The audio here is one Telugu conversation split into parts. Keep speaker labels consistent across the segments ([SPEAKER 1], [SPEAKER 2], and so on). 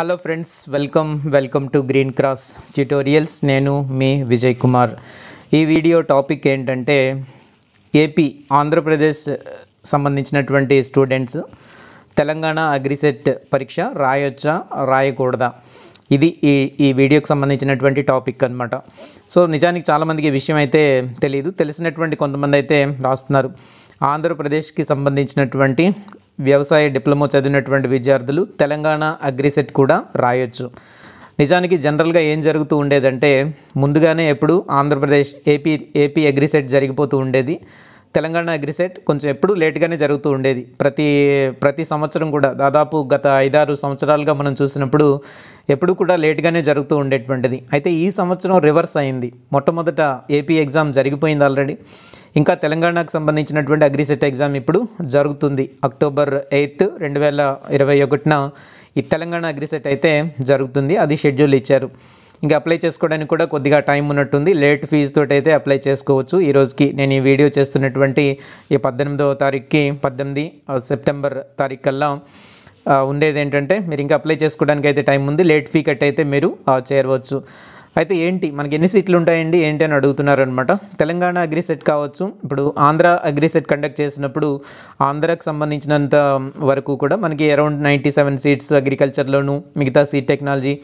[SPEAKER 1] hello friends welcome welcome to green cross tutorials నేను మీ విజయ్ కుమార్ ఈ వీడియో టాపిక్ ఏంటంటే ఏపీ ఆంధ్రప్రదేశ్ సంబంధించినటువంటి స్టూడెంట్స్ తెలంగాణ అగ్రిసెట్ పరీక్ష రాయొచ్చా రాయకూడదా ఇది ఈ ఈ వీడియోకి సంబంధించినటువంటి టాపిక్ అనమాట సో నిజానికి చాలామందికి విషయం అయితే తెలియదు తెలిసినటువంటి కొంతమంది అయితే రాస్తున్నారు ఆంధ్రప్రదేశ్కి సంబంధించినటువంటి వ్యవసాయ డిప్లొమా చదివినటువంటి విద్యార్థులు తెలంగాణ అగ్రిసెట్ కూడా రాయొచ్చు నిజానికి జనరల్గా ఏం జరుగుతూ ఉండేదంటే ముందుగానే ఎప్పుడు ఆంధ్రప్రదేశ్ ఏపీ ఏపీ అగ్రిసెట్ జరిగిపోతూ ఉండేది తెలంగాణ అగ్రిసెట్ కొంచెం ఎప్పుడు లేట్గానే జరుగుతూ ఉండేది ప్రతి ప్రతి సంవత్సరం కూడా దాదాపు గత ఐదారు సంవత్సరాలుగా మనం చూసినప్పుడు ఎప్పుడు కూడా లేట్గానే జరుగుతూ ఉండేటువంటిది అయితే ఈ సంవత్సరం రివర్స్ అయింది మొట్టమొదట ఏపీ ఎగ్జామ్ జరిగిపోయింది ఆల్రెడీ ఇంకా తెలంగాణకు సంబంధించినటువంటి అగ్రిసెట్ ఎగ్జామ్ ఇప్పుడు జరుగుతుంది అక్టోబర్ ఎయిత్ రెండు వేల ఇరవై ఒకటిన ఈ తెలంగాణ అగ్రిసెట్ అయితే జరుగుతుంది అది షెడ్యూల్ ఇచ్చారు ఇంకా అప్లై చేసుకోవడానికి కూడా కొద్దిగా టైం ఉన్నట్టుంది లేట్ ఫీజుతో అయితే అప్లై చేసుకోవచ్చు ఈరోజుకి నేను ఈ వీడియో చేస్తున్నటువంటి ఈ పద్దెనిమిదవ తారీఖుకి పద్దెనిమిది సెప్టెంబర్ తారీఖు కల్లా ఉండేది ఏంటంటే మీరు ఇంకా అప్లై చేసుకోవడానికి అయితే టైం ఉంది లేట్ ఫీ కట్ అయితే మీరు చేరవచ్చు అయితే ఏంటి మనకి ఎన్ని సీట్లు ఉంటాయండి ఏంటి అని అడుగుతున్నారనమాట తెలంగాణ అగ్రిసెట్ కావచ్చు ఇప్పుడు ఆంధ్ర అగ్రిసెట్ కండక్ట్ చేసినప్పుడు ఆంధ్రాకి సంబంధించినంత వరకు కూడా మనకి అరౌండ్ నైంటీ సెవెన్ సీట్స్ అగ్రికల్చర్లోను మిగతా సీట్ టెక్నాలజీ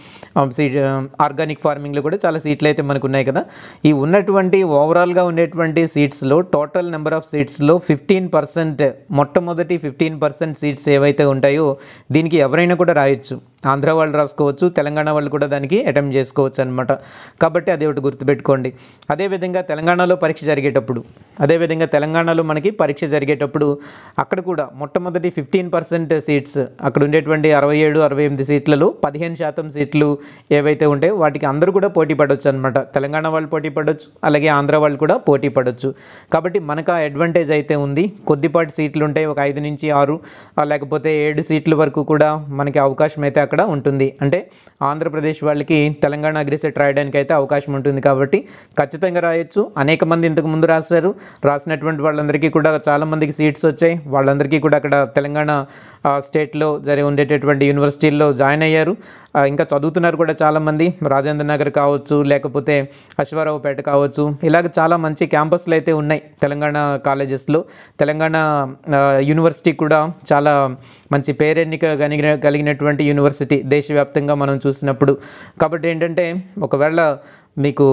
[SPEAKER 1] సీట్ ఆర్గానిక్ ఫార్మింగ్లో కూడా చాలా సీట్లు అయితే మనకు ఉన్నాయి కదా ఈ ఉన్నటువంటి ఓవరాల్గా ఉండేటువంటి సీట్స్లో టోటల్ నెంబర్ ఆఫ్ సీట్స్లో ఫిఫ్టీన్ పర్సెంట్ మొట్టమొదటి ఫిఫ్టీన్ పర్సెంట్ సీట్స్ ఏవైతే ఉంటాయో దీనికి ఎవరైనా కూడా రాయొచ్చు ఆంధ్ర వాళ్ళు రాసుకోవచ్చు తెలంగాణ వాళ్ళు కూడా దానికి అటెంప్ట్ చేసుకోవచ్చు అనమాట కాబట్టి అది ఒకటి గుర్తుపెట్టుకోండి అదేవిధంగా తెలంగాణలో పరీక్ష జరిగేటప్పుడు అదేవిధంగా తెలంగాణలో మనకి పరీక్ష జరిగేటప్పుడు అక్కడ కూడా మొట్టమొదటి ఫిఫ్టీన్ పర్సెంట్ సీట్స్ అక్కడ ఉండేటువంటి అరవై ఏడు అరవై ఎనిమిది సీట్లలో పదిహేను శాతం సీట్లు ఏవైతే ఉంటాయో వాటికి అందరూ కూడా పోటీ పడవచ్చు అనమాట తెలంగాణ వాళ్ళు పోటీ పడవచ్చు అలాగే ఆంధ్ర వాళ్ళు కూడా పోటీ పడవచ్చు కాబట్టి మనకు ఆ అడ్వాంటేజ్ అయితే ఉంది కొద్దిపాటి సీట్లు ఉంటాయి ఒక ఐదు నుంచి ఆరు లేకపోతే ఏడు సీట్ల వరకు కూడా మనకి అవకాశం అయితే అక్కడ అక్కడ ఉంటుంది అంటే ఆంధ్రప్రదేశ్ వాళ్ళకి తెలంగాణ అగ్రిసెట్ రాయడానికి అయితే అవకాశం ఉంటుంది కాబట్టి ఖచ్చితంగా రాయొచ్చు అనేక మంది ఇంతకు ముందు రాశారు రాసినటువంటి వాళ్ళందరికీ కూడా చాలామందికి సీట్స్ వచ్చాయి వాళ్ళందరికీ కూడా అక్కడ తెలంగాణ స్టేట్లో జరి ఉండేటటువంటి యూనివర్సిటీల్లో జాయిన్ అయ్యారు ఇంకా చదువుతున్నారు కూడా చాలామంది రాజేంద్ర నగర్ కావచ్చు లేకపోతే అశ్వారావుపేట కావచ్చు ఇలాగ చాలా మంచి క్యాంపస్లు అయితే ఉన్నాయి తెలంగాణ కాలేజెస్లో తెలంగాణ యూనివర్సిటీ కూడా చాలా మంచి పేరెన్నిక కలిగినటువంటి యూనివర్సిటీ యూనివర్సిటీ దేశవ్యాప్తంగా మనం చూసినప్పుడు కాబట్టి ఏంటంటే ఒకవేళ మీకు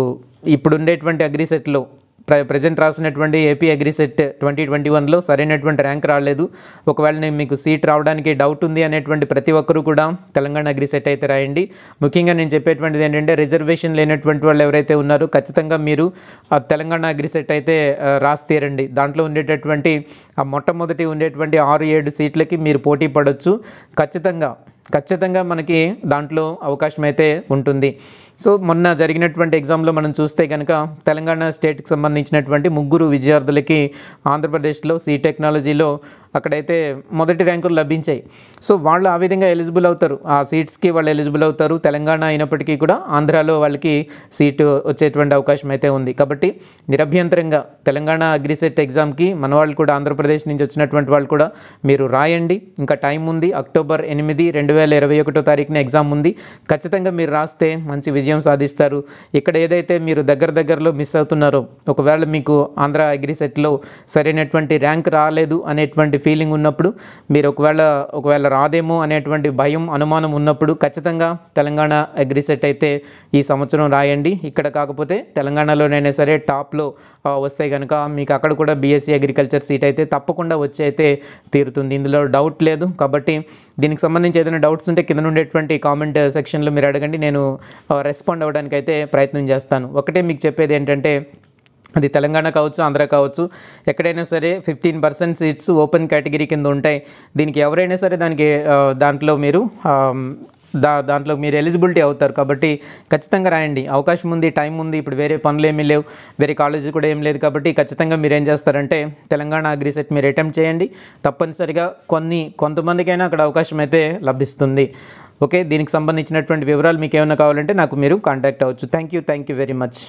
[SPEAKER 1] ఇప్పుడు ఉండేటువంటి అగ్రిసెట్లో ప్ర ప్రజెంట్ రాసినటువంటి ఏపీ అగ్రిసెట్ ట్వంటీ ట్వంటీ వన్లో సరైనటువంటి ర్యాంక్ రాలేదు ఒకవేళ నేను మీకు సీట్ రావడానికి డౌట్ ఉంది అనేటువంటి ప్రతి ఒక్కరూ కూడా తెలంగాణ అగ్రిసెట్ అయితే రాయండి ముఖ్యంగా నేను చెప్పేటువంటిది ఏంటంటే రిజర్వేషన్ లేనటువంటి వాళ్ళు ఎవరైతే ఉన్నారో ఖచ్చితంగా మీరు ఆ తెలంగాణ అగ్రిసెట్ అయితే రాసి తీరండి దాంట్లో ఉండేటటువంటి ఆ మొట్టమొదటి ఉండేటువంటి ఆరు ఏడు సీట్లకి మీరు పోటీ పడవచ్చు ఖచ్చితంగా ఖచ్చితంగా మనకి దాంట్లో అవకాశం అయితే ఉంటుంది సో మొన్న జరిగినటువంటి ఎగ్జామ్లో మనం చూస్తే కనుక తెలంగాణ స్టేట్కి సంబంధించినటువంటి ముగ్గురు విద్యార్థులకి ఆంధ్రప్రదేశ్లో సి టెక్నాలజీలో అక్కడైతే మొదటి ర్యాంకులు లభించాయి సో వాళ్ళు ఆ విధంగా ఎలిజిబుల్ అవుతారు ఆ సీట్స్కి వాళ్ళు ఎలిజిబుల్ అవుతారు తెలంగాణ అయినప్పటికీ కూడా ఆంధ్రాలో వాళ్ళకి సీటు వచ్చేటువంటి అవకాశం అయితే ఉంది కాబట్టి నిరభ్యంతరంగా తెలంగాణ అగ్రిసెట్ ఎగ్జామ్కి మన వాళ్ళు కూడా ఆంధ్రప్రదేశ్ నుంచి వచ్చినటువంటి వాళ్ళు కూడా మీరు రాయండి ఇంకా టైం ఉంది అక్టోబర్ ఎనిమిది రెండు వేల ఇరవై ఒకటో తారీఖున ఎగ్జామ్ ఉంది ఖచ్చితంగా మీరు రాస్తే మంచి విజయం విజయం సాధిస్తారు ఇక్కడ ఏదైతే మీరు దగ్గర దగ్గరలో మిస్ అవుతున్నారో ఒకవేళ మీకు ఆంధ్ర అగ్రిసెట్లో సరైనటువంటి ర్యాంక్ రాలేదు అనేటువంటి ఫీలింగ్ ఉన్నప్పుడు మీరు ఒకవేళ ఒకవేళ రాదేమో అనేటువంటి భయం అనుమానం ఉన్నప్పుడు ఖచ్చితంగా తెలంగాణ అగ్రిసెట్ అయితే ఈ సంవత్సరం రాయండి ఇక్కడ కాకపోతే తెలంగాణలోనైనా సరే టాప్లో వస్తే కనుక మీకు అక్కడ కూడా బీఎస్సీ అగ్రికల్చర్ సీట్ అయితే తప్పకుండా వచ్చి అయితే తీరుతుంది ఇందులో డౌట్ లేదు కాబట్టి దీనికి సంబంధించి ఏదైనా డౌట్స్ ఉంటే కింద నుండేటువంటి కామెంట్ సెక్షన్లో మీరు అడగండి నేను రెస్పాండ్ అవ్వడానికి అయితే ప్రయత్నం చేస్తాను ఒకటే మీకు చెప్పేది ఏంటంటే అది తెలంగాణ కావచ్చు ఆంధ్ర కావచ్చు ఎక్కడైనా సరే fifteen percent seats open category కింద ఉంటాయి దీనికి ఎవరైనా సరే దానికి దాంట్లో మీరు దా దాంట్లో మీరు ఎలిజిబిలిటీ అవుతారు కాబట్టి ఖచ్చితంగా రాయండి అవకాశం ఉంది టైం ఉంది ఇప్పుడు వేరే పనులు ఏమీ లేవు వేరే కాలేజీ కూడా ఏం లేదు కాబట్టి ఖచ్చితంగా మీరు ఏం చేస్తారంటే తెలంగాణ అగ్రిసెట్ మీరు అటెంప్ట్ చేయండి తప్పనిసరిగా కొన్ని కొంతమందికైనా అక్కడ అవకాశం అయితే లభిస్తుంది ఓకే దీనికి సంబంధించినటువంటి వివరాలు మీకు ఏమైనా కావాలంటే నాకు మీరు కాంటాక్ట్ అవ్వచ్చు thank you thank you very much